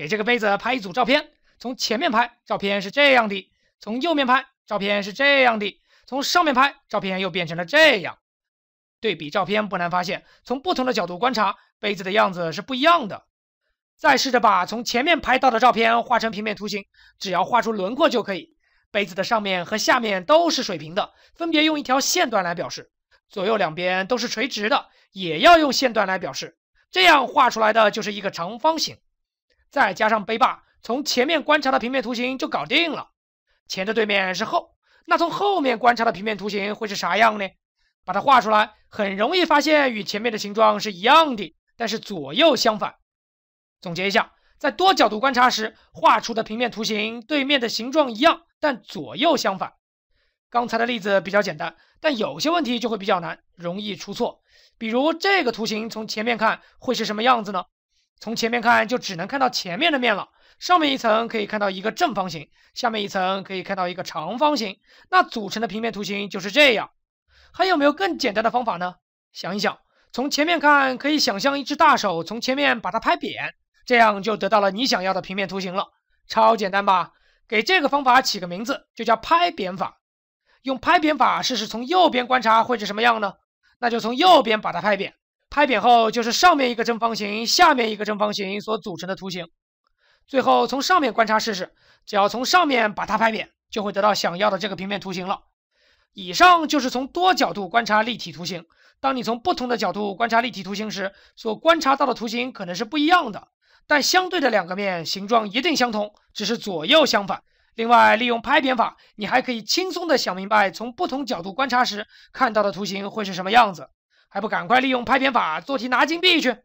给这个杯子拍一组照片，从前面拍照片是这样的，从右面拍照片是这样的，从上面拍照片又变成了这样。对比照片，不难发现，从不同的角度观察杯子的样子是不一样的。再试着把从前面拍到的照片画成平面图形，只要画出轮廓就可以。杯子的上面和下面都是水平的，分别用一条线段来表示；左右两边都是垂直的，也要用线段来表示。这样画出来的就是一个长方形。再加上杯把，从前面观察的平面图形就搞定了。前的对面是后，那从后面观察的平面图形会是啥样呢？把它画出来，很容易发现与前面的形状是一样的，但是左右相反。总结一下，在多角度观察时，画出的平面图形对面的形状一样，但左右相反。刚才的例子比较简单，但有些问题就会比较难，容易出错。比如这个图形，从前面看会是什么样子呢？从前面看，就只能看到前面的面了。上面一层可以看到一个正方形，下面一层可以看到一个长方形。那组成的平面图形就是这样。还有没有更简单的方法呢？想一想，从前面看，可以想象一只大手从前面把它拍扁，这样就得到了你想要的平面图形了。超简单吧？给这个方法起个名字，就叫拍扁法。用拍扁法试试从右边观察会是什么样呢？那就从右边把它拍扁。拍扁后就是上面一个正方形，下面一个正方形所组成的图形。最后从上面观察试试，只要从上面把它拍扁，就会得到想要的这个平面图形了。以上就是从多角度观察立体图形。当你从不同的角度观察立体图形时，所观察到的图形可能是不一样的，但相对的两个面形状一定相同，只是左右相反。另外，利用拍扁法，你还可以轻松地想明白从不同角度观察时看到的图形会是什么样子。还不赶快利用拍扁法做题拿金币去！